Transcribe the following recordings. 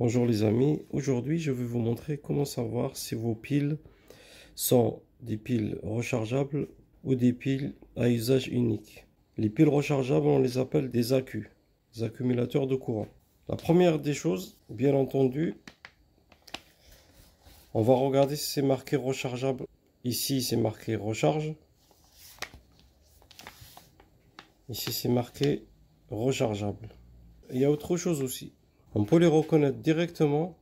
Bonjour les amis, aujourd'hui je vais vous montrer comment savoir si vos piles sont des piles rechargeables ou des piles à usage unique. Les piles rechargeables on les appelle des accus, des accumulateurs de courant. La première des choses, bien entendu, on va regarder si c'est marqué rechargeable. Ici c'est marqué recharge. Ici c'est marqué rechargeable. Il y a autre chose aussi on peut les reconnaître directement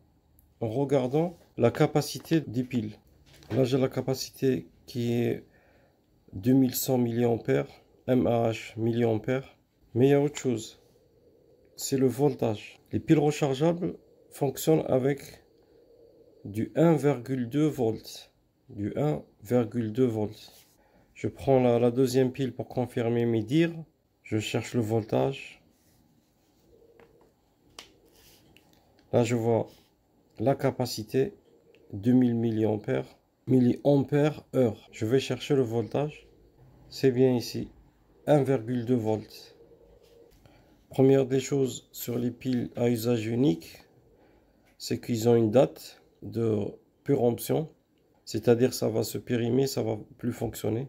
en regardant la capacité des piles. Là, j'ai la capacité qui est 2100 mAh, MAH mAh. Mais il y a autre chose, c'est le voltage. Les piles rechargeables fonctionnent avec du 1,2 volts. Du 1,2 volts. Je prends la deuxième pile pour confirmer mes dires. Je cherche le voltage. Là, je vois la capacité 2000 mAh, milliampères heure. Je vais chercher le voltage. C'est bien ici, 1,2 volts. Première des choses sur les piles à usage unique, c'est qu'ils ont une date de péremption, c'est-à-dire ça va se périmer, ça va plus fonctionner.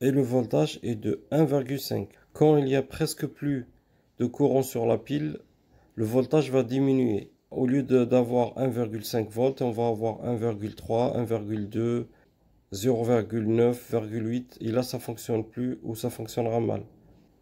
Et le voltage est de 1,5. Quand il y a presque plus de courant sur la pile, le voltage va diminuer au lieu d'avoir 1,5 volts, on va avoir 1,3, 1,2, 0,9, 0,8. Et là, ça fonctionne plus ou ça fonctionnera mal.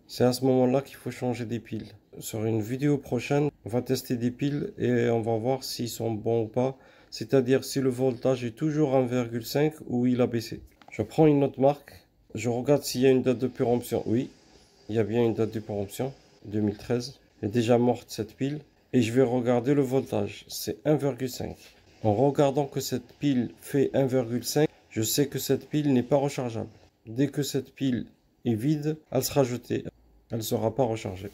C'est à ce moment-là qu'il faut changer des piles. Sur une vidéo prochaine, on va tester des piles et on va voir s'ils sont bons ou pas. C'est-à-dire si le voltage est toujours 1,5 ou il a baissé. Je prends une autre marque. Je regarde s'il y a une date de péremption. Oui, il y a bien une date de péremption, 2013. Elle est déjà morte cette pile et je vais regarder le voltage, c'est 1,5. En regardant que cette pile fait 1,5, je sais que cette pile n'est pas rechargeable. Dès que cette pile est vide, elle sera jetée, elle ne sera pas rechargée.